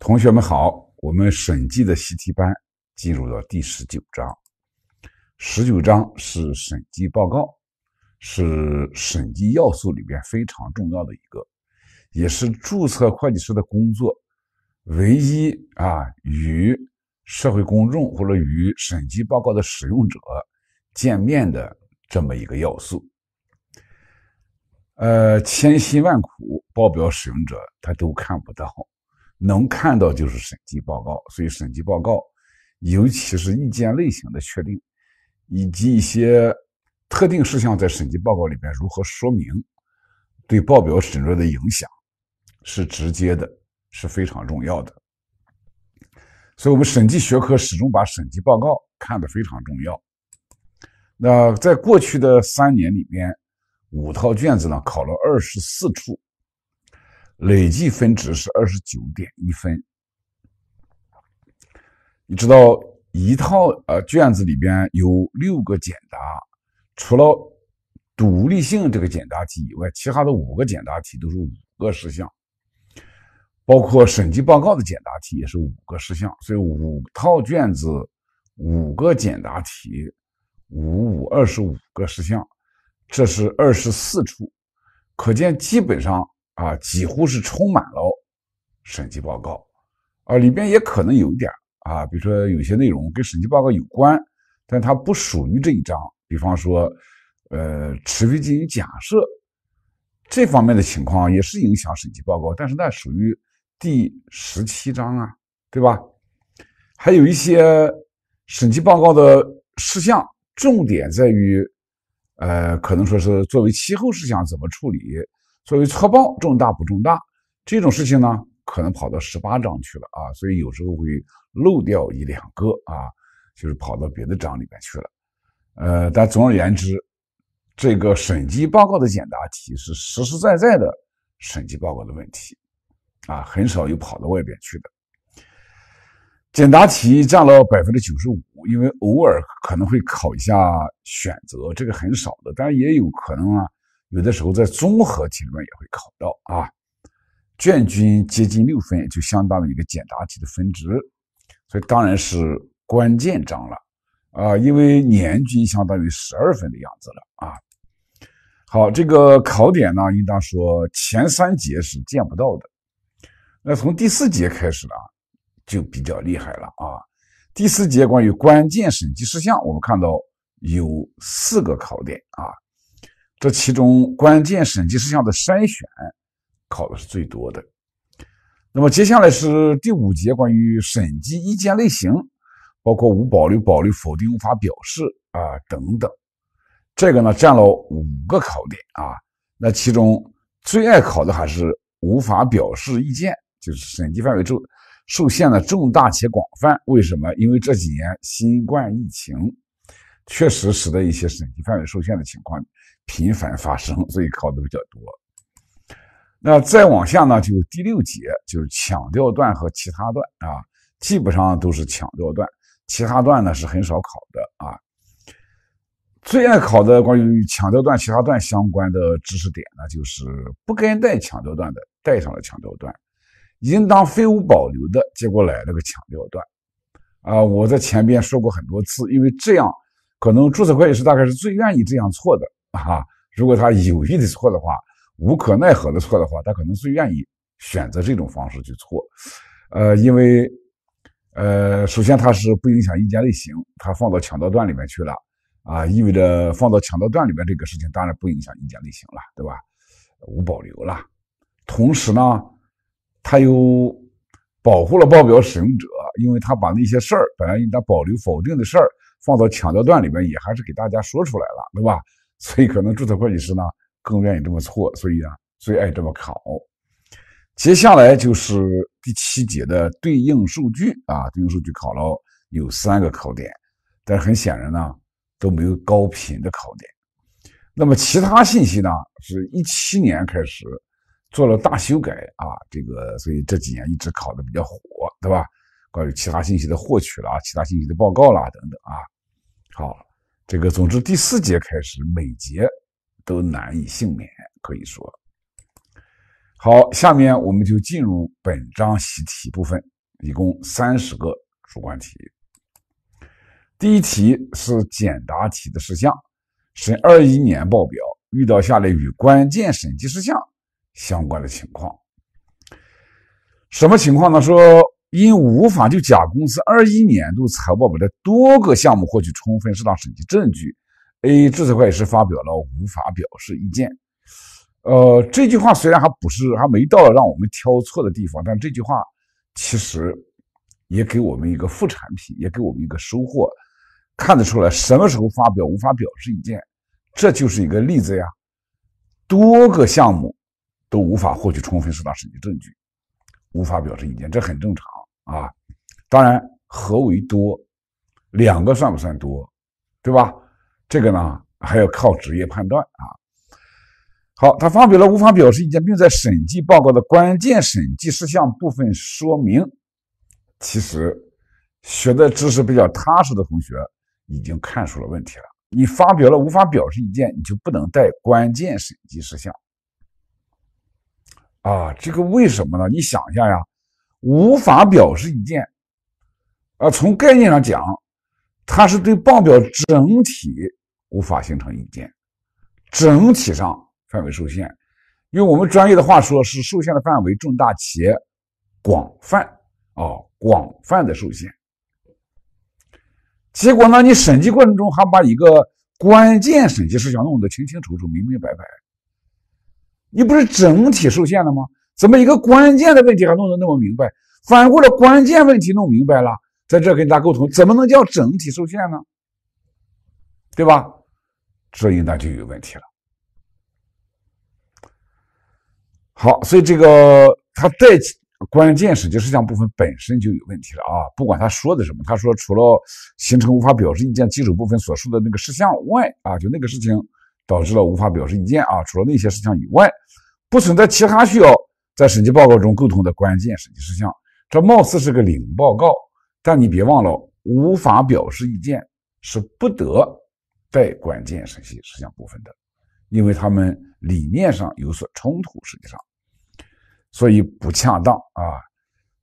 同学们好，我们审计的习题班进入到第十九章，十九章是审计报告，是审计要素里边非常重要的一个，也是注册会计师的工作唯一啊与社会公众或者与审计报告的使用者见面的这么一个要素。呃，千辛万苦，报表使用者他都看不到。能看到就是审计报告，所以审计报告，尤其是意见类型的确定，以及一些特定事项在审计报告里面如何说明，对报表审阅的影响是直接的，是非常重要的。所以，我们审计学科始终把审计报告看得非常重要。那在过去的三年里边，五套卷子呢考了二十四处。累计分值是二十九点一分。你知道一套呃卷子里边有六个简答，除了独立性这个简答题以外，其他的五个简答题都是五个事项，包括审计报告的简答题也是五个事项。所以五套卷子，五个简答题，五五二十五个事项，这是二十四处，可见基本上。啊，几乎是充满了审计报告，啊，里边也可能有一点啊，比如说有些内容跟审计报告有关，但它不属于这一章。比方说，呃，持续进行假设这方面的情况也是影响审计报告，但是那属于第十七章啊，对吧？还有一些审计报告的事项，重点在于，呃，可能说是作为期后事项怎么处理。作为错报重大不重大这种事情呢，可能跑到十八章去了啊，所以有时候会漏掉一两个啊，就是跑到别的章里边去了。呃，但总而言之，这个审计报告的简答题是实实在在的审计报告的问题啊，很少有跑到外边去的。简答题占了百分之九十五，因为偶尔可能会考一下选择，这个很少的，但也有可能啊。有的时候在综合题里面也会考到啊，卷均接近六分，就相当于一个简答题的分值，所以当然是关键章了啊，因为年均相当于十二分的样子了啊。好，这个考点呢，应当说前三节是见不到的，那从第四节开始呢，就比较厉害了啊。第四节关于关键审计事项，我们看到有四个考点啊。这其中关键审计事项的筛选考的是最多的。那么接下来是第五节关于审计意见类型，包括无保留、保留、否定、无法表示啊等等。这个呢占了五个考点啊。那其中最爱考的还是无法表示意见，就是审计范围受受限的重大且广泛。为什么？因为这几年新冠疫情确实使得一些审计范围受限的情况。频繁发生，所以考的比较多。那再往下呢，就第六节就是强调段和其他段啊，基本上都是强调段，其他段呢是很少考的啊。最爱考的关于强调段、其他段相关的知识点呢，就是不该带强调段的带上了强调段，应当非无保留的，结果来了个强调段啊。我在前边说过很多次，因为这样可能注册会计师大概是最愿意这样错的。啊，如果他有意的错的话，无可奈何的错的话，他可能是愿意选择这种方式去错，呃，因为呃，首先他是不影响意见类型，他放到强调段里面去了啊，意味着放到强调段里面这个事情当然不影响意见类型了，对吧？无保留了，同时呢，他又保护了报表使用者，因为他把那些事儿本来应当保留否定的事儿放到强调段里面，也还是给大家说出来了，对吧？所以可能注册会计师呢更愿意这么做，所以啊，最爱这么考。接下来就是第七节的对应数据啊，对应数据考了有三个考点，但是很显然呢都没有高频的考点。那么其他信息呢，是一七年开始做了大修改啊，这个所以这几年一直考的比较火，对吧？关于其他信息的获取啦、其他信息的报告啦等等啊，好。这个，总之，第四节开始，每节都难以幸免，可以说。好，下面我们就进入本章习题部分，一共三十个主观题。第一题是简答题的事项，审二一年报表遇到下列与关键审计事项相关的情况，什么情况呢？说。因无法就甲公司二一年度财务报表的多个项目获取充分适当审计证据，A 制册会计是发表了无法表示意见。呃，这句话虽然还不是还没到让我们挑错的地方，但这句话其实也给我们一个副产品，也给我们一个收获。看得出来，什么时候发表无法表示意见，这就是一个例子呀。多个项目都无法获取充分适当审计证据，无法表示意见，这很正常。啊，当然，何为多？两个算不算多？对吧？这个呢，还要靠职业判断啊。好，他发表了无法表示意见，并在审计报告的关键审计事项部分说明。其实，学的知识比较踏实的同学已经看出了问题了。你发表了无法表示意见，你就不能带关键审计事项啊？这个为什么呢？你想一下呀。无法表示意见，而从概念上讲，它是对报表整体无法形成意见，整体上范围受限。用我们专业的话说，是受限的范围重大且广泛哦，广泛的受限。结果呢，你审计过程中还把一个关键审计事项弄得清清楚楚、明明白白，你不是整体受限了吗？怎么一个关键的问题还弄得那么明白？反过来，关键问题弄明白了，在这跟大家沟通，怎么能叫整体受限呢？对吧？这应当就有问题了。好，所以这个他在关键事项部分本身就有问题了啊！不管他说的什么，他说除了形成无法表示意见基础部分所述的那个事项外啊，就那个事情导致了无法表示意见啊，除了那些事项以外，不存在其他需要。在审计报告中沟通的关键审计事项，这貌似是个领报告，但你别忘了，无法表示意见是不得带关键审计事项部分的，因为他们理念上有所冲突，实际上，所以不恰当啊。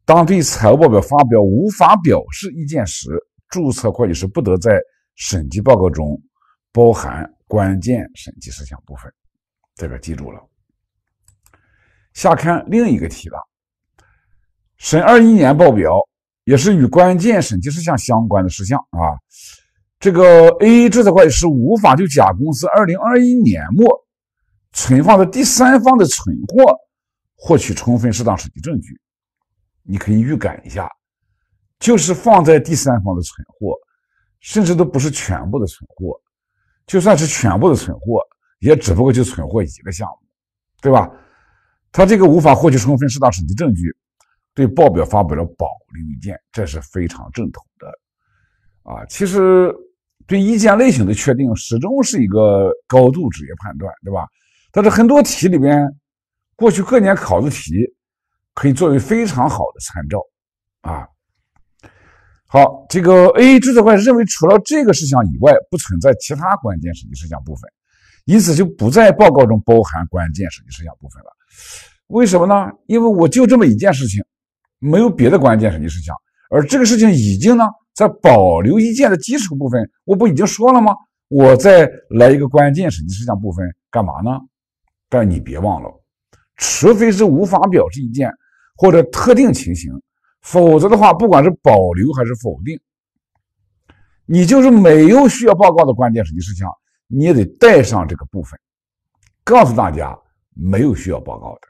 当对财务报表发表无法表示意见时，注册会计师不得在审计报告中包含关键审计事项部分，这个记住了。下看另一个题了，审二一年报表也是与关键审计事项相关的事项啊。这个 A 制册会计师无法就甲公司二零二一年末存放在第三方的存货获取充分适当审计证据。你可以预感一下，就是放在第三方的存货，甚至都不是全部的存货，就算是全部的存货，也只不过就存货一个项目，对吧？他这个无法获取充分、适当审计证据，对报表发表了保留意见，这是非常正统的啊。其实，对意见类型的确定始终是一个高度职业判断，对吧？但是很多题里边，过去各年考的题，可以作为非常好的参照啊。好，这个 A 注册会计认为，除了这个事项以外，不存在其他关键审计事项部分，因此就不在报告中包含关键审计事项部分了。为什么呢？因为我就这么一件事情，没有别的关键审计事项。而这个事情已经呢，在保留意见的基础部分，我不已经说了吗？我再来一个关键审计事项部分，干嘛呢？但你别忘了，除非是无法表示意见或者特定情形，否则的话，不管是保留还是否定，你就是没有需要报告的关键审计事项，你也得带上这个部分，告诉大家。没有需要报告的，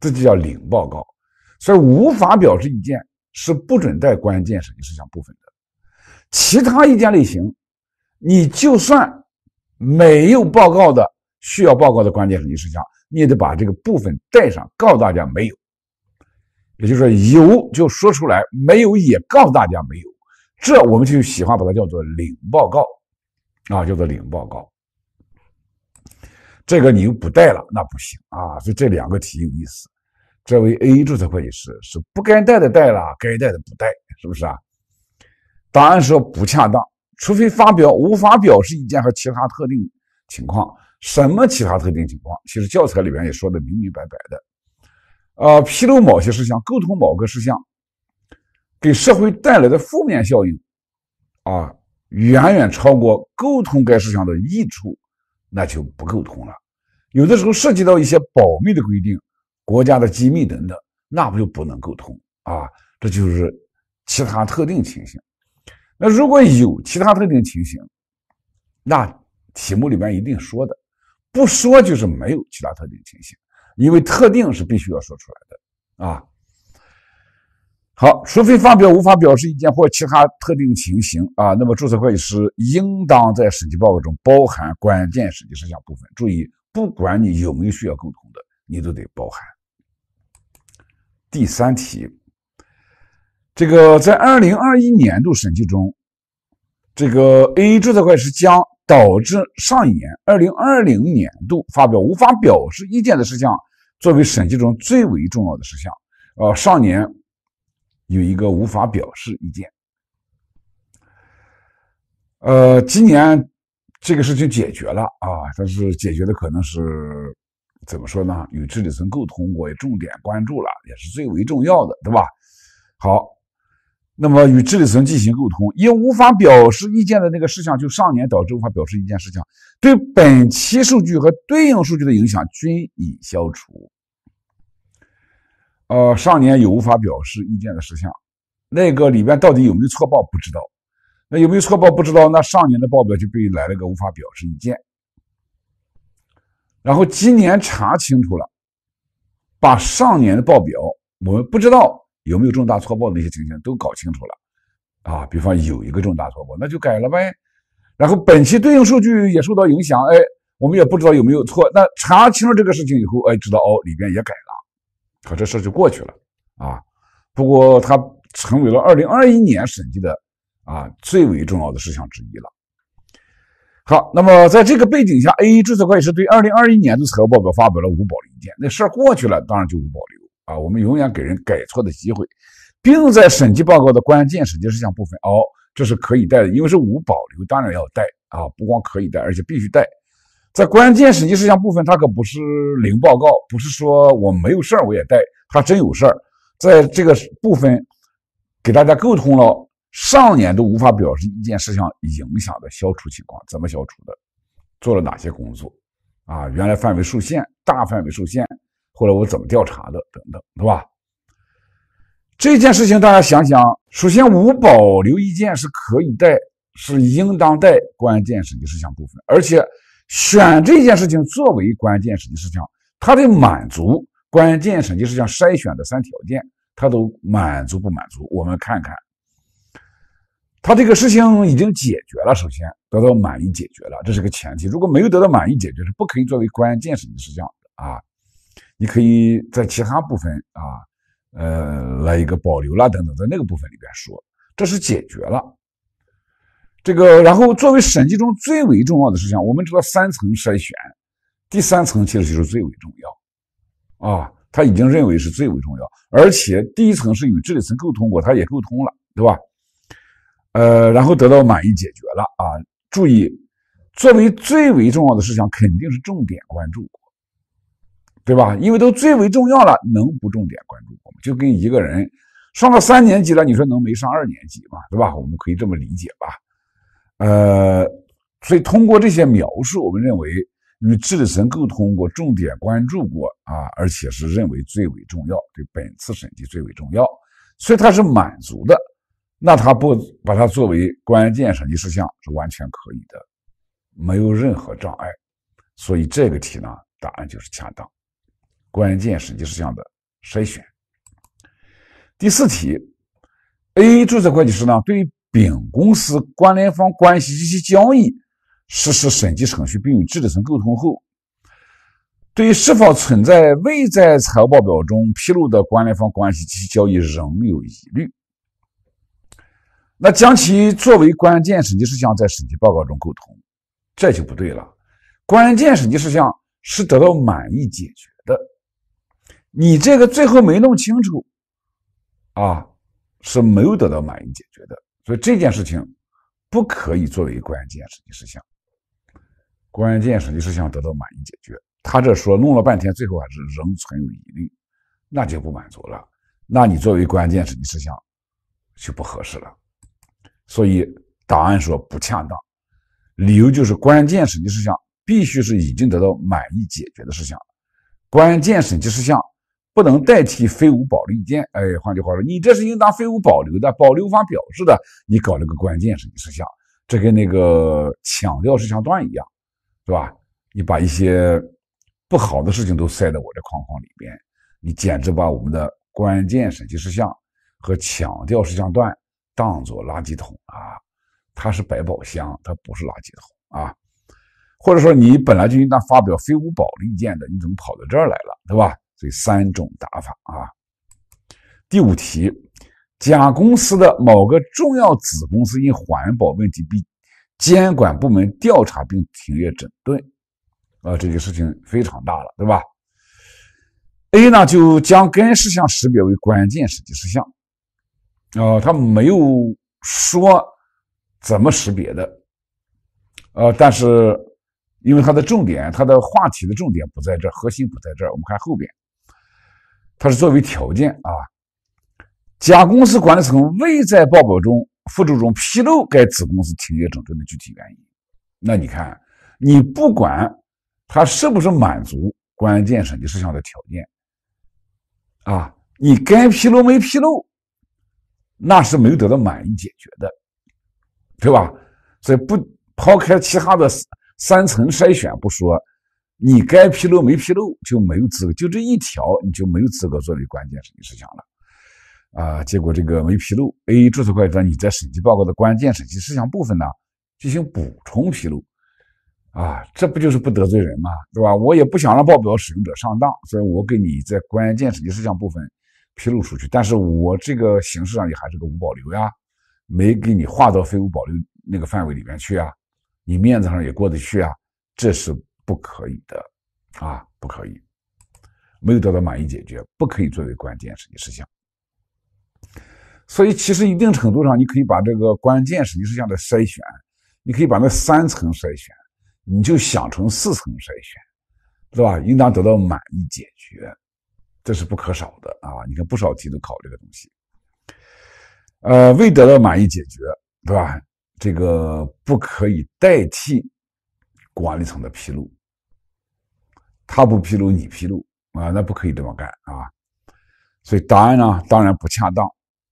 这就叫领报告，所以无法表示意见是不准带关键审计事项部分的。其他意见类型，你就算没有报告的需要报告的关键审计事项，你也得把这个部分带上，告诉大家没有。也就是说，有就说出来，没有也告诉大家没有。这我们就喜欢把它叫做领报告啊，叫做领报告。这个你又不带了，那不行啊！所以这两个题有意思。这位 A 注册会计师是不该带的带了，该带的不带，是不是啊？答案说不恰当，除非发表无法表示意见和其他特定情况。什么其他特定情况？其实教材里面也说的明明白白的。呃，披露某些事项，沟通某个事项，给社会带来的负面效应啊，远远超过沟通该事项的益处。那就不沟通了，有的时候涉及到一些保密的规定、国家的机密等等，那不就不能沟通啊？这就是其他特定情形。那如果有其他特定情形，那题目里面一定说的，不说就是没有其他特定情形，因为特定是必须要说出来的啊。好，除非发表无法表示意见或其他特定情形啊，那么注册会计师应当在审计报告中包含关键审计事项部分。注意，不管你有没有需要沟通的，你都得包含。第三题，这个在二零二一年度审计中，这个 A 注册会计师将导致上一年二零二零年度发表无法表示意见的事项作为审计中最为重要的事项，呃，上年。有一个无法表示意见，呃，今年这个事情解决了啊，但是解决的可能是怎么说呢？与治理层沟通我也重点关注了，也是最为重要的，对吧？好，那么与治理层进行沟通，因无法表示意见的那个事项，就上年导致无法表示意见事项，对本期数据和对应数据的影响均已消除。呃，上年有无法表示意见的事项，那个里边到底有没有错报不知道，那有没有错报不知道，那上年的报表就被来了个无法表示意见。然后今年查清楚了，把上年的报表，我们不知道有没有重大错报的那些情形都搞清楚了，啊，比方有一个重大错报，那就改了呗。然后本期对应数据也受到影响，哎，我们也不知道有没有错，那查清楚这个事情以后，哎，知道哦，里边也改了。可这事就过去了啊！不过它成为了二零二一年审计的啊最为重要的事项之一了。好，那么在这个背景下，A 注册会计师对二零二一年度财务报告发表了无保留意见。那事儿过去了，当然就无保留啊！我们永远给人改错的机会，并在审计报告的关键审计事项部分哦，这是可以带的，因为是无保留，当然要带啊！不光可以带，而且必须带。在关键审计事项部分，它可不是零报告，不是说我没有事儿我也带，它真有事儿。在这个部分给大家沟通了上年都无法表示意见事项影响的消除情况，怎么消除的，做了哪些工作，啊，原来范围受限，大范围受限，后来我怎么调查的，等等，是吧？这件事情大家想想，首先无保留意见是可以带，是应当带关键审计事项部分，而且。选这件事情作为关键审计事项，它的满足关键审计事项筛选的三条件，它都满足不满足？我们看看，它这个事情已经解决了，首先得到满意解决了，这是个前提。如果没有得到满意解决，是不可以作为关键审计事项的啊。你可以在其他部分啊，呃，来一个保留啦等等，在那个部分里边说，这是解决了。这个，然后作为审计中最为重要的事项，我们知道三层筛选，第三层其实就是最为重要，啊，他已经认为是最为重要，而且第一层是与治理层沟通过，他也沟通了，对吧？呃，然后得到满意解决了啊。注意，作为最为重要的事项，肯定是重点关注，对吧？因为都最为重要了，能不重点关注吗？就跟一个人上了三年级了，你说能没上二年级吗？对吧？我们可以这么理解吧。呃，所以通过这些描述，我们认为与治理层沟通过，重点关注过啊，而且是认为最为重要，对本次审计最为重要，所以它是满足的，那它不把它作为关键审计事项是完全可以的，没有任何障碍，所以这个题呢，答案就是恰当，关键审计事项的筛选。第四题，A 注册会计师呢对。于丙公司关联方关系及其交易实施审计程序，并与治理层沟通后，对是否存在未在财务报表中披露的关联方关系及其交易仍有疑虑。那将其作为关键审计事项在审计报告中沟通，这就不对了。关键审计事项是得到满意解决的，你这个最后没弄清楚，啊，是没有得到满意解决的。所以这件事情不可以作为关键审计事项。关键审计事项得到满意解决，他这说弄了半天，最后还是仍存有疑虑，那就不满足了。那你作为关键审计事项就不合适了。所以答案说不恰当，理由就是关键审计事项必须是已经得到满意解决的事项。关键审计事项。不能代替非无保留意见。哎，换句话说，你这是应当非无保留的、保留方表示的，你搞了个关键审计事项，这跟那个强调事项段一样，是吧？你把一些不好的事情都塞在我这框框里面，你简直把我们的关键审计事项和强调事项段当作垃圾桶啊！它是百宝箱，它不是垃圾桶啊！或者说，你本来就应当发表非无保留意见的，你怎么跑到这儿来了，对吧？所以三种打法啊。第五题，甲公司的某个重要子公司因环保问题被监管部门调查并停业整顿，啊，这件事情非常大了，对吧？A 呢就将该事项识别为关键实际事项，啊，他没有说怎么识别的，呃，但是因为它的重点，它的话题的重点不在这，核心不在这儿，我们看后边。它是作为条件啊，甲公司管理层未在报表中附注中披露该子公司停业整顿的具体原因。那你看，你不管它是不是满足关键审计事项的条件啊，你该披露没披露，那是没有得到满意解决的，对吧？所以不抛开其他的三层筛选不说。你该披露没披露，就没有资格，就这一条你就没有资格作为关键审计事项了啊！结果这个没披露，A 注册会计师你在审计报告的关键审计事项部分呢进行补充披露啊，这不就是不得罪人吗？对吧？我也不想让报表使用者上当，所以我给你在关键审计事项部分披露出去，但是我这个形式上也还是个无保留呀，没给你划到非无保留那个范围里面去啊，你面子上也过得去啊，这是。不可以的，啊，不可以，没有得到满意解决，不可以作为关键审计事项。所以，其实一定程度上，你可以把这个关键审计事项的筛选，你可以把那三层筛选，你就想成四层筛选，对吧？应当得到满意解决，这是不可少的啊！你看不少题都考这个东西。呃，未得到满意解决，对吧？这个不可以代替管理层的披露。他不披露，你披露啊？那不可以这么干啊！所以答案呢，当然不恰当。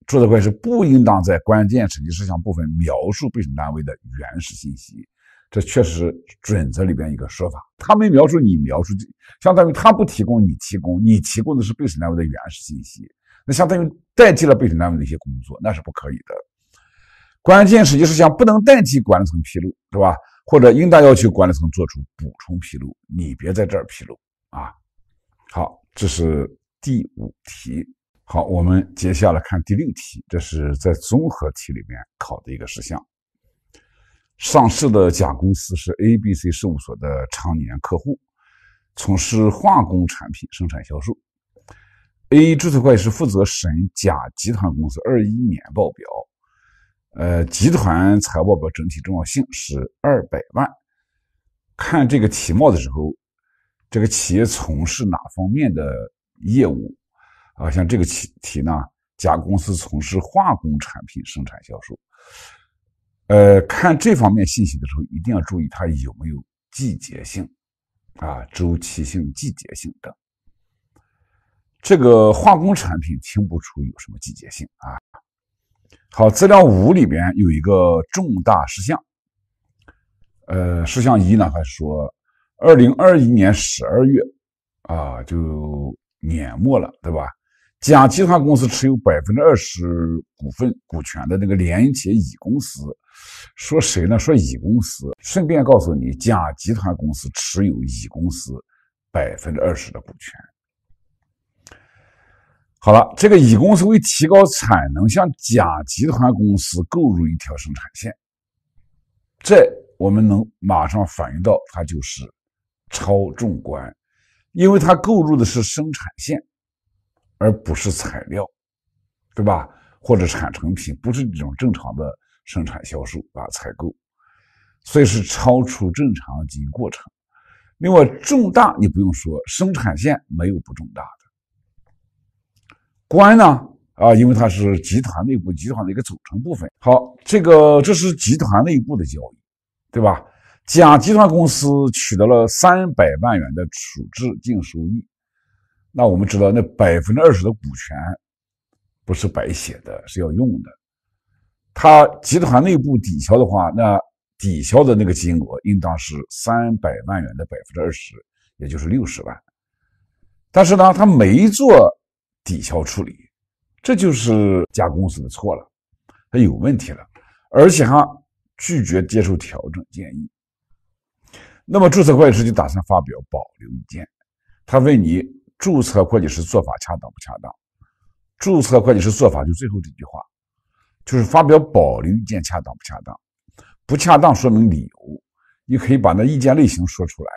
注册会计师不应当在关键审计事项部分描述被审单位的原始信息，这确实准则里边一个说法。他没描述，你描述，相当于他不提供，你提供，你提供的是被审单位的原始信息，那相当于代替了被审单位的一些工作，那是不可以的。关键审计事项不能代替管理层披露，是吧？或者应当要求管理层做出补充披露，你别在这儿披露啊。好，这是第五题。好，我们接下来看第六题，这是在综合题里面考的一个事项。上市的甲公司是 A B C 事务所的常年客户，从事化工产品生产销售。A 注册会计师负责审甲集团公司二一年报表。呃，集团财务报表整体重要性是二百万。看这个题目的时候，这个企业从事哪方面的业务啊？像这个题题呢，甲公司从事化工产品生产销售。呃，看这方面信息的时候，一定要注意它有没有季节性啊、周期性、季节性的。这个化工产品听不出有什么季节性啊。好，资料五里边有一个重大事项。呃，事项一呢，还说，二零二一年十二月，啊，就年末了，对吧？甲集团公司持有百分之二十股份股权的那个联业乙公司，说谁呢？说乙公司。顺便告诉你，甲集团公司持有乙公司百分之二十的股权。好了，这个乙公司为提高产能，向甲集团公司购入一条生产线。这我们能马上反映到，它就是超重关，因为它购入的是生产线，而不是材料，对吧？或者产成品，不是这种正常的生产、销售啊、采购，所以是超出正常经营过程。另外，重大你不用说，生产线没有不重大的。关呢？啊，因为它是集团内部集团的一个组成部分。好，这个这是集团内部的交易，对吧？甲集团公司取得了三百万元的处置净收益，那我们知道，那百分之二十的股权不是白写的，是要用的。他集团内部抵消的话，那抵消的那个金额应当是三百万元的百分之二十，也就是六十万。但是呢，他没做。抵消处理，这就是甲公司的错了，他有问题了，而且还拒绝接受调整建议。那么注册会计师就打算发表保留意见。他问你，注册会计师做法恰当不恰当？注册会计师做法就最后这句话，就是发表保留意见恰当不恰当？不恰当，说明理由，你可以把那意见类型说出来，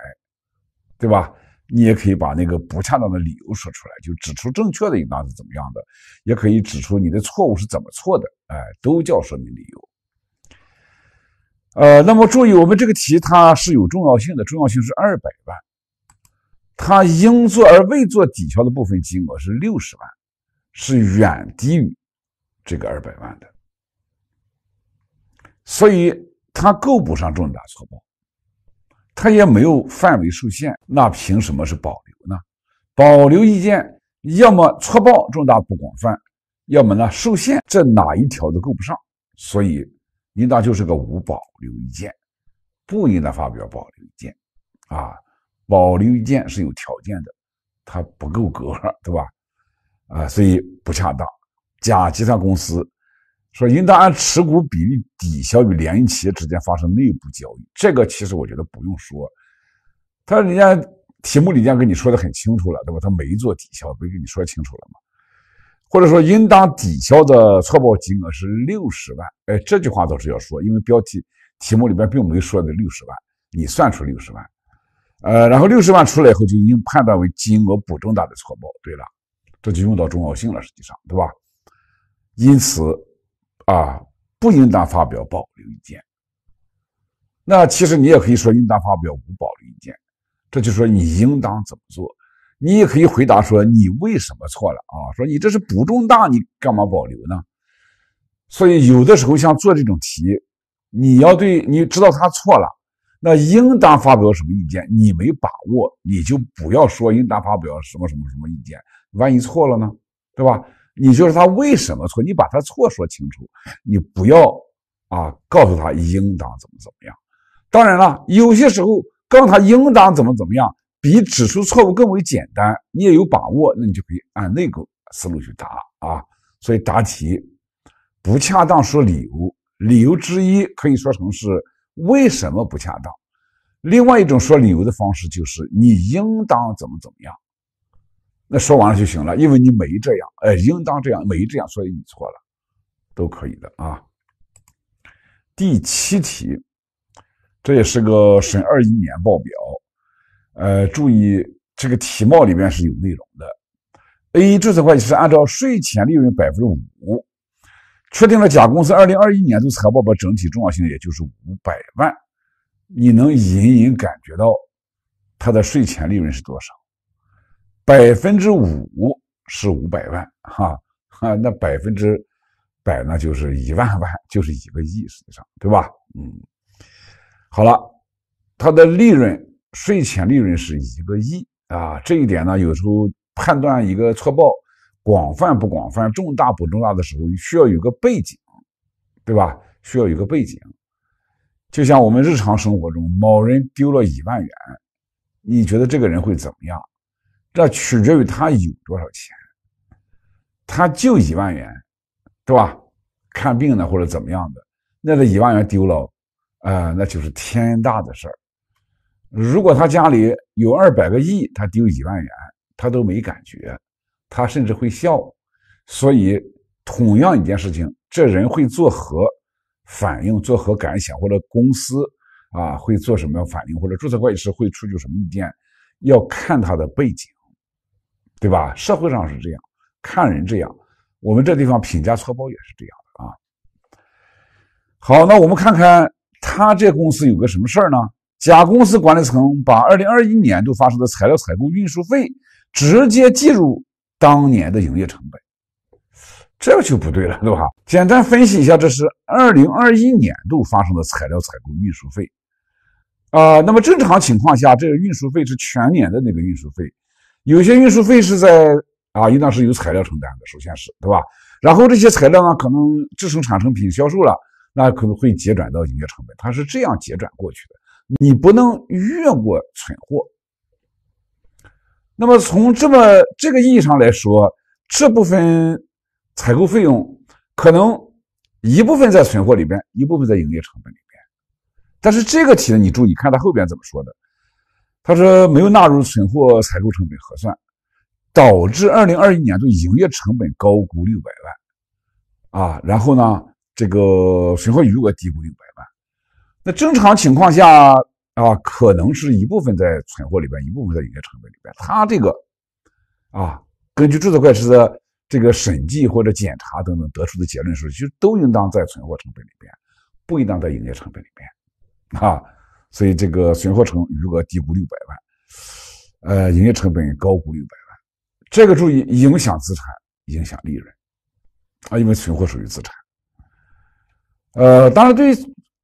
对吧？你也可以把那个不恰当的理由说出来，就指出正确的应当是怎么样的，也可以指出你的错误是怎么错的，哎，都叫说明理由。呃，那么注意，我们这个题它是有重要性，的重要性是二百万，它应做而未做抵消的部分金额是六十万，是远低于这个二百万的，所以它构不上重大错报。他也没有范围受限，那凭什么是保留呢？保留意见要么错报重大不广泛，要么呢受限，这哪一条都够不上，所以应当就是个无保留意见，不应当发表保留意见，啊，保留意见是有条件的，它不够格，对吧？啊，所以不恰当。甲集团公司。说应当按持股比例抵消与联营企业之间发生内部交易，这个其实我觉得不用说，他人家题目里边跟你说的很清楚了，对吧？他没做抵消，不跟你说清楚了吗？或者说应当抵消的错报金额是六十万，哎，这句话倒是要说，因为标题题目里边并没说的六十万，你算出六十万，呃，然后六十万出来以后，就应判断为金额不重大的错报。对了，这就用到重要性了，实际上，对吧？因此。啊，不应当发表保留意见。那其实你也可以说应当发表无保留意见。这就说你应当怎么做。你也可以回答说你为什么错了啊？说你这是不重大，你干嘛保留呢？所以有的时候像做这种题，你要对你知道他错了，那应当发表什么意见？你没把握，你就不要说应当发表什么什么什么意见。万一错了呢，对吧？你就是他为什么错？你把他错说清楚，你不要啊告诉他应当怎么怎么样。当然了，有些时候告诉他应当怎么怎么样，比指出错误更为简单，你也有把握，那你就可以按那个思路去答啊。所以答题不恰当，说理由，理由之一可以说成是为什么不恰当。另外一种说理由的方式就是你应当怎么怎么样。那说完了就行了，因为你没这样，哎，应当这样，没这样，所以你错了，都可以的啊。第七题，这也是个审二一年报表，呃，注意这个题帽里面是有内容的。A 注册会计师按照税前利润百分之五，确定了甲公司二零二一年度财务报表整体重要性，也就是五百万。你能隐隐感觉到它的税前利润是多少？百分之五是五百万，哈啊，那百分之百呢，就是一万万，就是一个亿，实际上，对吧？嗯，好了，它的利润税前利润是一个亿啊，这一点呢，有时候判断一个错报广泛不广泛、重大不重大的时候，需要有个背景，对吧？需要有个背景，就像我们日常生活中，某人丢了一万元，你觉得这个人会怎么样？这取决于他有多少钱，他就一万元，对吧？看病呢，或者怎么样的，那这一万元丢了，呃，那就是天大的事儿。如果他家里有二百个亿，他丢一万元，他都没感觉，他甚至会笑。所以，同样一件事情，这人会作何反应，作何感想，或者公司啊会做什么反应，或者注册会计师会出具什么意见，要看他的背景。对吧？社会上是这样，看人这样，我们这地方评价错包也是这样的啊。好，那我们看看他这公司有个什么事儿呢？甲公司管理层把二零二一年度发生的材料采购运输费直接计入当年的营业成本，这就不对了，对吧？简单分析一下，这是二零二一年度发生的材料采购运输费，啊，那么正常情况下，这个运输费是全年的那个运输费。有些运输费是在啊，应当是由材料承担的，首先是对吧？然后这些材料呢，可能制成产成品销售了，那可能会结转到营业成本，它是这样结转过去的。你不能越过存货。那么从这么这个意义上来说，这部分采购费用可能一部分在存货里边，一部分在营业成本里边。但是这个题呢，你注意看它后边怎么说的。他说没有纳入存货采购成本核算，导致二零二一年度营业成本高估六百万，啊，然后呢，这个存货余额低估六百万。那正常情况下啊，可能是一部分在存货里边，一部分在营业成本里边。他这个啊，根据注册会计师的这个审计或者检查等等得出的结论是，其实都应当在存货成本里边，不应当在营业成本里边，啊。所以这个存货成余额低估六百万，呃，营业成本高估六百万，这个注意影响资产，影响利润啊，因为存货属于资产。呃，当然对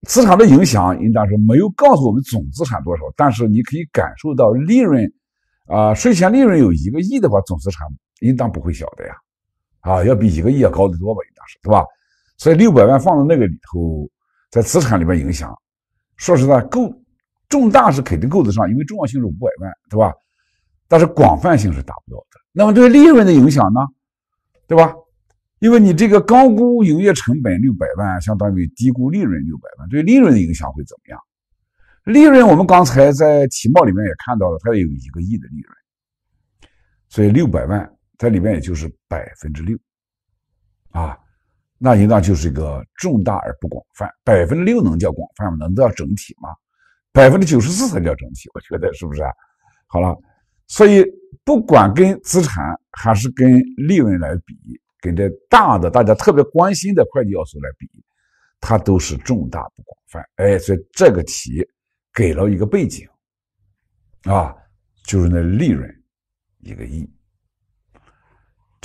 资产的影响应当是没有告诉我们总资产多少，但是你可以感受到利润，啊，税前利润有一个亿的话，总资产应当不会小的呀，啊，要比一个亿要高得多吧，应当是，对吧？所以六百万放到那个里头，在资产里边影响。说实在，够重大是肯定够得上，因为重要性是五百万，对吧？但是广泛性是达不到的。那么对利润的影响呢，对吧？因为你这个高估营业成本六百万，相当于低估利润六百万，对利润的影响会怎么样？利润我们刚才在提报里面也看到了，它有一个亿的利润，所以六百万在里面也就是百分之六啊。那应当就是一个重大而不广泛，百分之六能叫广泛吗？能叫整体吗？百分之九十四才叫整体，我觉得是不是啊？好了，所以不管跟资产还是跟利润来比，跟这大的大家特别关心的会计要素来比，它都是重大不广泛。哎，所以这个题给了一个背景，啊，就是那利润一个亿。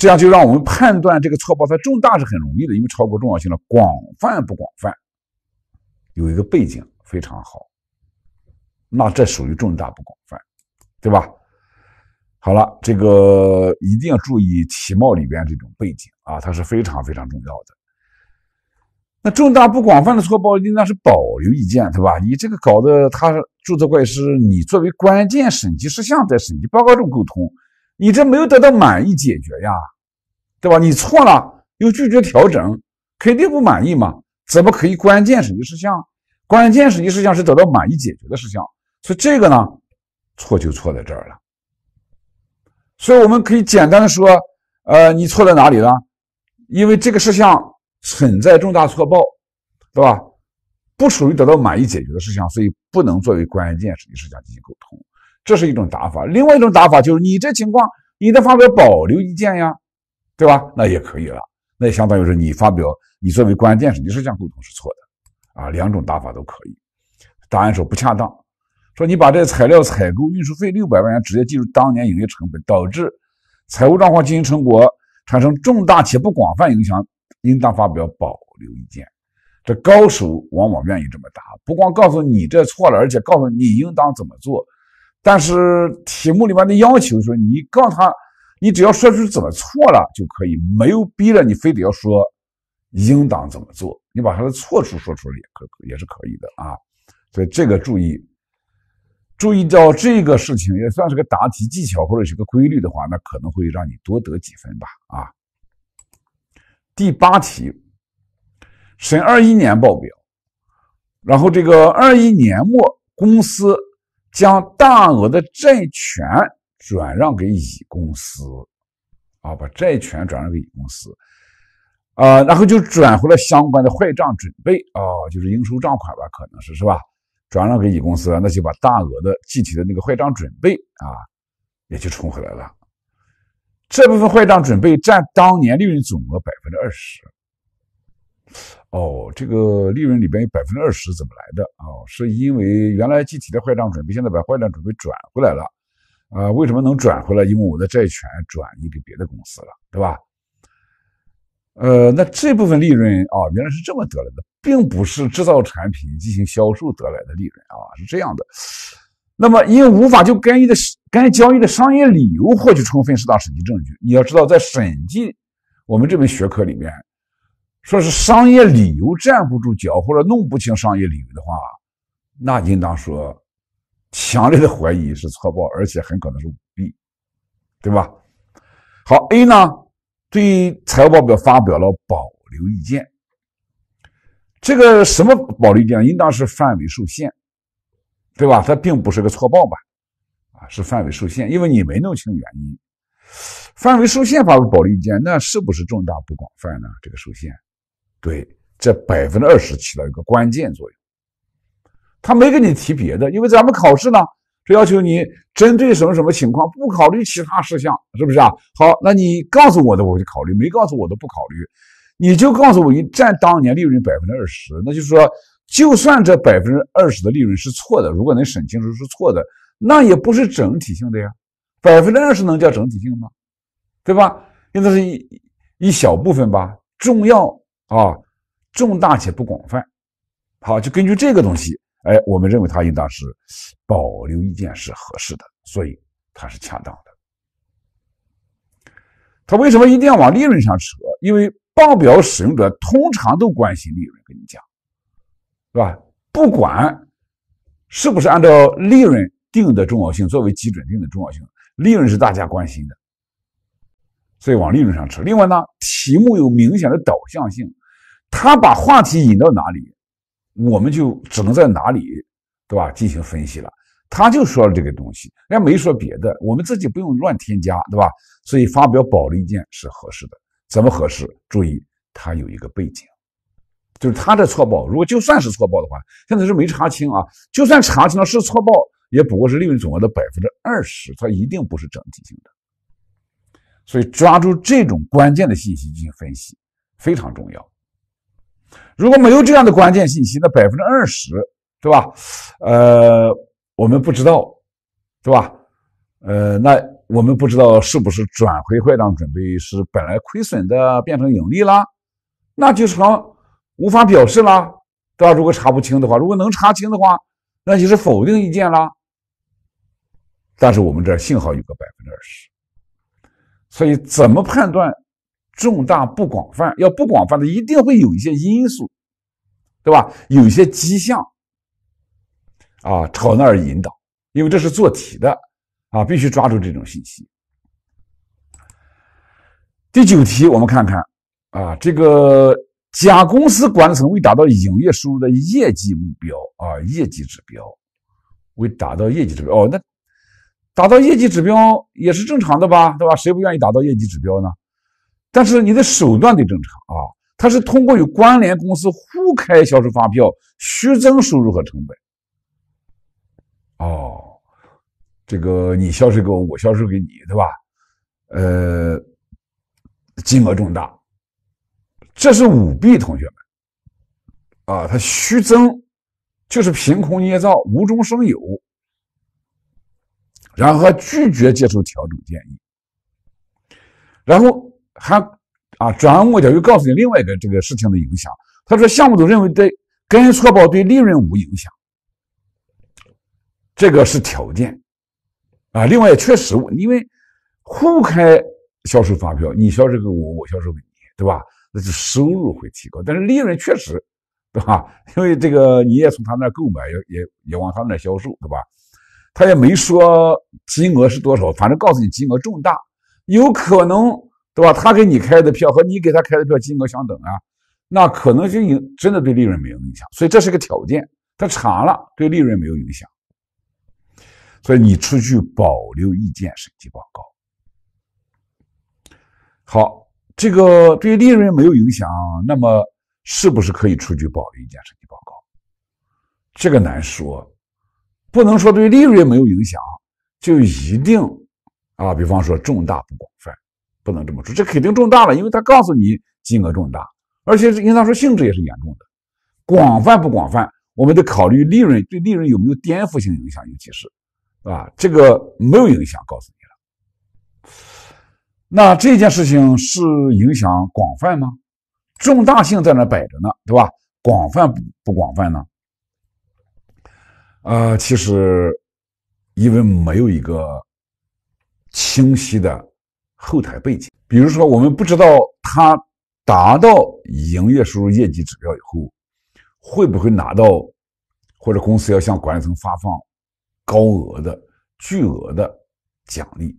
这样就让我们判断这个错报它重大是很容易的，因为超过重要性了。广泛不广泛有一个背景非常好，那这属于重大不广泛，对吧？好了，这个一定要注意题貌里边这种背景啊，它是非常非常重要的。那重大不广泛的错报应当是保留意见，对吧？你这个搞的，他注册会计师你作为关键审计事项在审计报告中沟通。你这没有得到满意解决呀，对吧？你错了又拒绝调整，肯定不满意嘛？怎么可以关键审计事项？关键审计事项是得到满意解决的事项，所以这个呢，错就错在这儿了。所以我们可以简单的说，呃，你错在哪里呢？因为这个事项存在重大错报，对吧？不属于得到满意解决的事项，所以不能作为关键审计事项进行沟通。这是一种打法，另外一种打法就是你这情况，你得发表保留意见呀，对吧？那也可以了，那相当于是你发表，你作为关键是你是样沟通是错的啊，两种打法都可以。答案说不恰当，说你把这材料采购运输费六百万元直接计入当年营业成本，导致财务状况经营成果产生重大且不广泛影响，应当发表保留意见。这高手往往愿意这么答，不光告诉你这错了，而且告诉你应当怎么做。但是题目里面的要求说，你告诉他，你只要说出怎么错了就可以，没有逼着你非得要说应当怎么做，你把他的错处说出来也可也是可以的啊。所以这个注意注意到这个事情也算是个答题技巧或者是个规律的话，那可能会让你多得几分吧啊。第八题，审二一年报表，然后这个二一年末公司。将大额的债权转让给乙公司，啊，把债权转让给乙公司，啊，然后就转回了相关的坏账准备，啊，就是应收账款吧，可能是是吧？转让给乙公司那就把大额的具体的那个坏账准备啊，也就冲回来了。这部分坏账准备占当年利润总额百分之二十。哦，这个利润里边有百分之二十怎么来的啊？是因为原来计提的坏账准备，现在把坏账准备转回来了，啊，为什么能转回来？因为我的债权转移给别的公司了，对吧？呃，那这部分利润哦，原来是这么得来的，并不是制造产品进行销售得来的利润啊，是这样的。那么，因无法就该议的该交易的商业理由获取充分适当审计证据，你要知道，在审计我们这门学科里面。说是商业理由站不住脚，或者弄不清商业理由的话，那应当说强烈的怀疑是错报，而且很可能是舞弊，对吧？好，A 呢对财务报表发表了保留意见，这个什么保留意见？应当是范围受限，对吧？它并不是个错报吧？啊，是范围受限，因为你没弄清原因。范围受限发布保留意见，那是不是重大不广泛呢？这个受限。对，这百分之二十起到一个关键作用。他没跟你提别的，因为咱们考试呢是要求你针对什么什么情况，不考虑其他事项，是不是啊？好，那你告诉我的我就考虑，没告诉我的不考虑。你就告诉我你占当年利润百分之二十，那就是说，就算这百分之二十的利润是错的，如果能审清楚是错的，那也不是整体性的呀。百分之二十能叫整体性吗？对吧？为它是一一小部分吧，重要。啊，重大且不广泛，好，就根据这个东西，哎，我们认为它应当是保留意见是合适的，所以它是恰当的。它为什么一定要往利润上扯？因为报表使用者通常都关心利润，跟你讲，是吧？不管是不是按照利润定的重要性作为基准定的重要性，利润是大家关心的，所以往利润上扯。另外呢，题目有明显的导向性。他把话题引到哪里，我们就只能在哪里，对吧？进行分析了。他就说了这个东西，人家没说别的，我们自己不用乱添加，对吧？所以发表保留意见是合适的。怎么合适？注意，他有一个背景，就是他的错报，如果就算是错报的话，现在是没查清啊。就算查清了是错报，也不过是利润总额的百分之二十，它一定不是整体性的。所以抓住这种关键的信息进行分析非常重要。如果没有这样的关键信息，那百分之二十，对吧？呃，我们不知道，对吧？呃，那我们不知道是不是转回坏账准备是本来亏损的变成盈利啦，那就成无法表示啦，对吧？如果查不清的话，如果能查清的话，那就是否定意见啦。但是我们这儿幸好有个百分之二十，所以怎么判断？重大不广泛，要不广泛的，一定会有一些因素，对吧？有一些迹象，啊，朝那儿引导，因为这是做题的，啊，必须抓住这种信息。第九题，我们看看，啊，这个甲公司管理层未达到营业收入的业绩目标，啊，业绩指标未达到业绩指标，哦，那达到业绩指标也是正常的吧，对吧？谁不愿意达到业绩指标呢？但是你的手段得正常啊！它是通过与关联公司互开销售发票，虚增收入和成本。哦，这个你销售给我，我销售给你，对吧？呃，金额重大，这是舞弊，同学们啊！他虚增就是凭空捏造、无中生有，然后拒绝接受调整建议，然后。还啊，转弯抹角又告诉你另外一个这个事情的影响。他说项目组认为对跟错报对利润无影响，这个是条件啊。另外确实，因为互开销售发票，你销这个我我销售给你，对吧？那就收入会提高，但是利润确实对吧？因为这个你也从他那购买，也也也往他那销售，对吧？他也没说金额是多少，反正告诉你金额重大，有可能。对吧？他给你开的票和你给他开的票金额相等啊，那可能就影真的对利润没有影响，所以这是个条件。他查了，对利润没有影响，所以你出具保留意见审计报告。好，这个对利润没有影响，那么是不是可以出具保留意见审计报告？这个难说，不能说对利润没有影响就一定啊，比方说重大不广泛。不能这么说，这肯定重大了，因为他告诉你金额重大，而且应当说性质也是严重的。广泛不广泛，我们得考虑利润对利润有没有颠覆性影响，尤其是啊，这个没有影响，告诉你了。那这件事情是影响广泛吗？重大性在那摆着呢，对吧？广泛不不广泛呢？呃，其实因为没有一个清晰的。后台背景，比如说我们不知道他达到营业收入业绩指标以后，会不会拿到，或者公司要向管理层发放高额的巨额的奖励，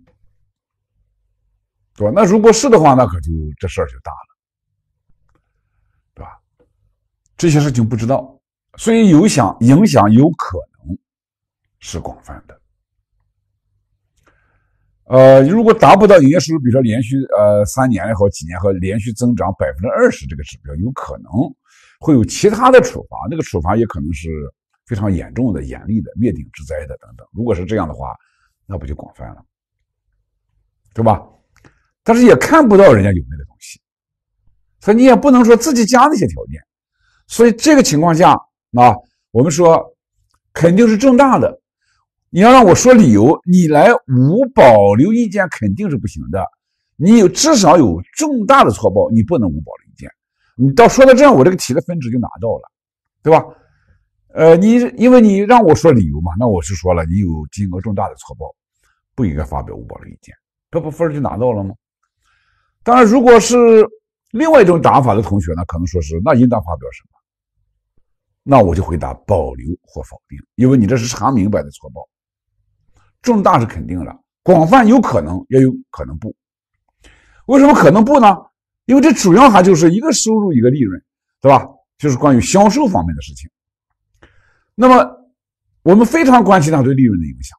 对吧？那如果是的话，那可就这事儿就大了，对吧？这些事情不知道，所以有想影响有可能是广泛的。呃，如果达不到营业收入，比如说连续呃三年也好几年和连续增长百分之二十这个指标，有可能会有其他的处罚，那个处罚也可能是非常严重的、严厉的、灭顶之灾的等等。如果是这样的话，那不就广泛了，对吧？但是也看不到人家有那个东西，所以你也不能说自己加那些条件。所以这个情况下啊，我们说肯定是正大的。你要让我说理由，你来无保留意见肯定是不行的。你有至少有重大的错报，你不能无保留意见。你到说到这样，我这个题的分值就拿到了，对吧？呃，你因为你让我说理由嘛，那我是说了，你有金额重大的错报，不应该发表无保留意见，这不分就拿到了吗？当然，如果是另外一种打法的同学呢，可能说是那应当发表什么？那我就回答保留或否定，因为你这是查明白的错报。重大是肯定的，广泛有可能，也有可能不。为什么可能不呢？因为这主要还就是一个收入，一个利润，对吧？就是关于销售方面的事情。那么我们非常关心它对利润的影响。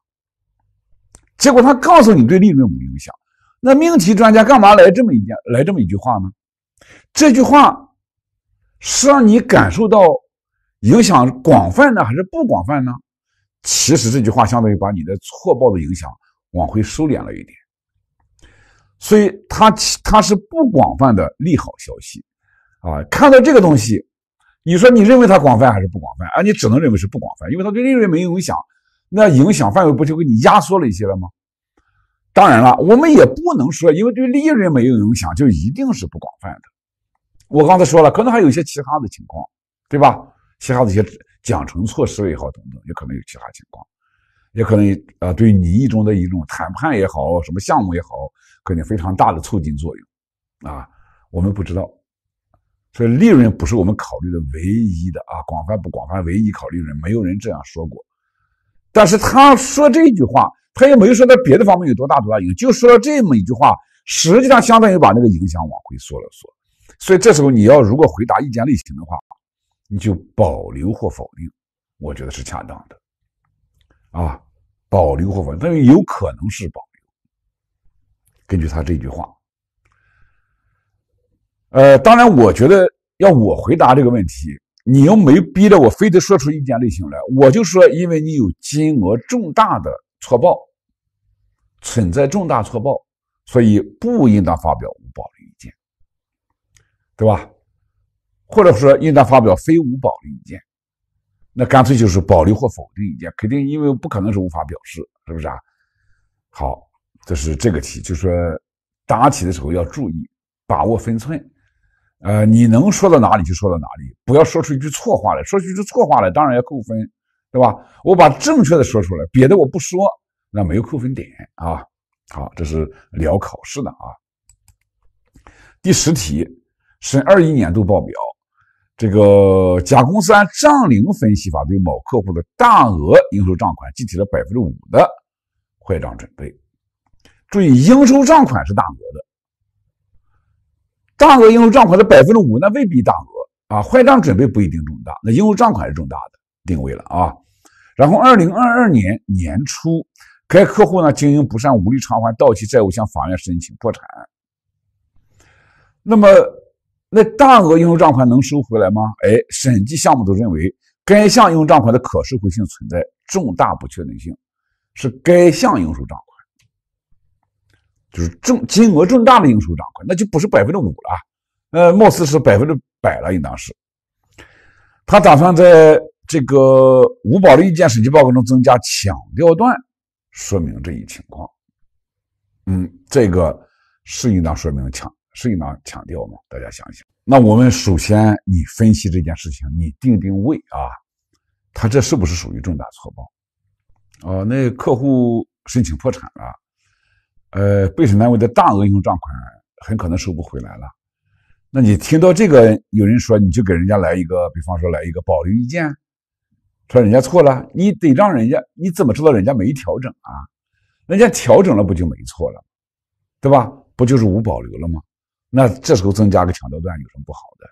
结果他告诉你对利润无影响。那命题专家干嘛来这么一件，来这么一句话呢？这句话是让你感受到影响广泛呢，还是不广泛呢？其实这句话相当于把你的错报的影响往回收敛了一点，所以它它是不广泛的利好消息啊！看到这个东西，你说你认为它广泛还是不广泛？啊，你只能认为是不广泛，因为它对利润没有影响，那影响范围不就给你压缩了一些了吗？当然了，我们也不能说，因为对利润没有影响就一定是不广泛的。我刚才说了，可能还有一些其他的情况，对吧？其他的一些。奖惩措施也好，等等，也可能有其他情况，也可能啊，对你意中的一种谈判也好，什么项目也好，可能非常大的促进作用，啊，我们不知道，所以利润不是我们考虑的唯一的啊，广泛不广泛，唯一考虑人，没有人这样说过，但是他说这句话，他也没说在别的方面有多大多大影响，就说了这么一句话，实际上相当于把那个影响往回缩了缩，所以这时候你要如果回答意见类型的话。你就保留或否定，我觉得是恰当的，啊，保留或否定，但是有可能是保留。根据他这句话，呃，当然，我觉得要我回答这个问题，你又没逼着我非得说出意见类型来，我就说，因为你有金额重大的错报，存在重大错报，所以不应当发表无保留意见，对吧？或者说应当发表非无保留意见，那干脆就是保留或否定意见，肯定因为不可能是无法表示，是不是啊？好，这是这个题，就说答题的时候要注意把握分寸，呃，你能说到哪里就说到哪里，不要说出一句错话来，说出一句错话来，当然要扣分，对吧？我把正确的说出来，别的我不说，那没有扣分点啊。好，这是聊考试的啊。第十题审二一年度报表。这个甲公司按账龄分析法对某客户的大额应收账款计提了百分之五的坏账准备。注意，应收账款是大额的，大额应收账款的百分之五那未必大额啊，坏账准备不一定重大。那应收账款是重大的定位了啊。然后，二零二二年年初，该客户呢经营不善，无力偿还到期债务，向法院申请破产。那么。那大额应收账款能收回来吗？哎，审计项目都认为该项应收账款的可收回性存在重大不确定性，是该项应收账款，就是重金额重大的应收账款，那就不是百分之五了，呃，貌似是百分之百了，应当是。他打算在这个无保留意见审计报告中增加强调段，说明这一情况。嗯，这个是应当说明强。税呢强调吗？大家想想，那我们首先你分析这件事情，你定定位啊，他这是不是属于重大错报？哦，那客户申请破产了，呃，被审单位的大额应收账款很可能收不回来了。那你听到这个，有人说你就给人家来一个，比方说来一个保留意见，说人家错了，你得让人家，你怎么知道人家没调整啊？人家调整了不就没错了，对吧？不就是无保留了吗？那这时候增加个强调段有什么不好的？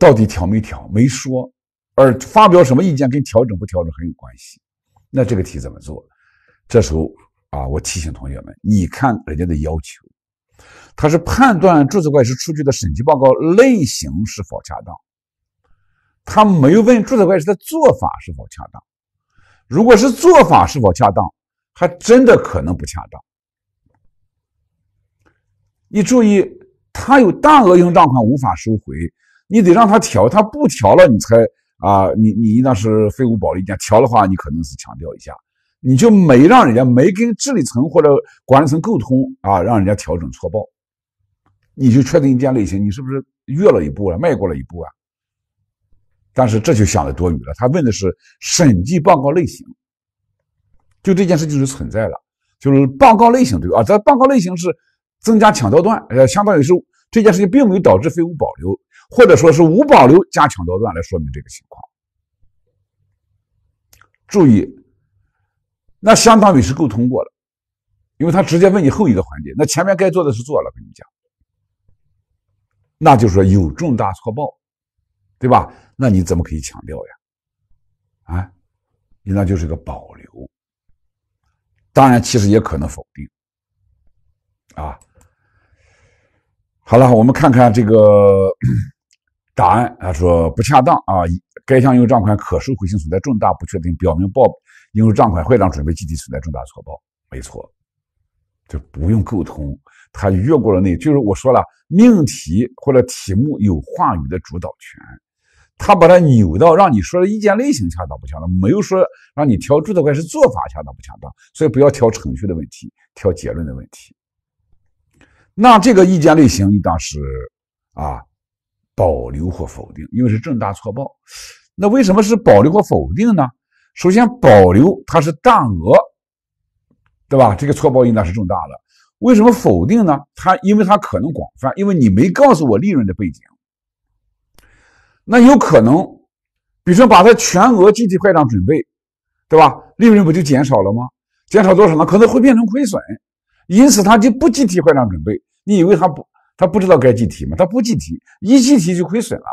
到底调没调没说，而发表什么意见跟调整不调整很有关系。那这个题怎么做？这时候啊，我提醒同学们，你看人家的要求，他是判断注册会计师出具的审计报告类型是否恰当，他没有问注册会计师的做法是否恰当。如果是做法是否恰当，还真的可能不恰当。你注意，他有大额应账款无法收回，你得让他调，他不调了，你才啊，你你那是废物保利，你调的话，你可能是强调一下，你就没让人家没跟治理层或者管理层沟通啊，让人家调整错报，你就确定一件类型，你是不是越了一步了，迈过了一步啊？但是这就想的多余了。他问的是审计报告类型，就这件事就是存在了，就是报告类型对啊，这报告类型是。增加抢夺段，呃，相当于是这件事情并没有导致废物保留，或者说是无保留加抢夺段来说明这个情况。注意，那相当于是够通过了，因为他直接问你后一个环节，那前面该做的事做了，跟你讲。那就是说有重大错报，对吧？那你怎么可以强调呀？啊，你那就是个保留。当然，其实也可能否定，啊。好了，我们看看这个 答案。他说不恰当啊，该项应收账款可收回性存在重大不确定，表明报应收账款坏账准备计提存在重大错报。没错，就不用沟通。他越过了那，就是我说了，命题或者题目有话语的主导权，他把它扭到让你说的意见类型恰当不恰当，没有说让你挑制度块是做法恰当不恰当，所以不要挑程序的问题，挑结论的问题。那这个意见类型应当是啊，保留或否定，因为是重大错报。那为什么是保留或否定呢？首先，保留它是大额，对吧？这个错报应当是重大的。为什么否定呢？它因为它可能广泛，因为你没告诉我利润的背景。那有可能，比如说把它全额计提坏账准备，对吧？利润不就减少了吗？减少多少呢？可能会变成亏损。因此，他就不计提坏账准备。你以为他不？他不知道该计提吗？他不计提，一计提就亏损了，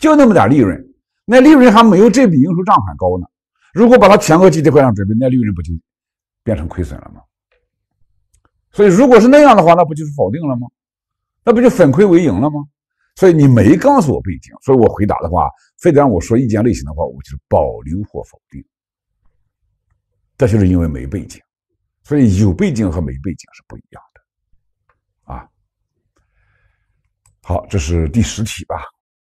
就那么点利润，那利润还没有这笔应收账款高呢。如果把它全额计提坏账准备，那利润不就变成亏损了吗？所以，如果是那样的话，那不就是否定了吗？那不就粉亏为盈了吗？所以，你没告诉我背景，所以我回答的话，非得让我说意见类型的话，我就是保留或否定。这就是因为没背景。所以有背景和没背景是不一样的，啊，好，这是第十题吧。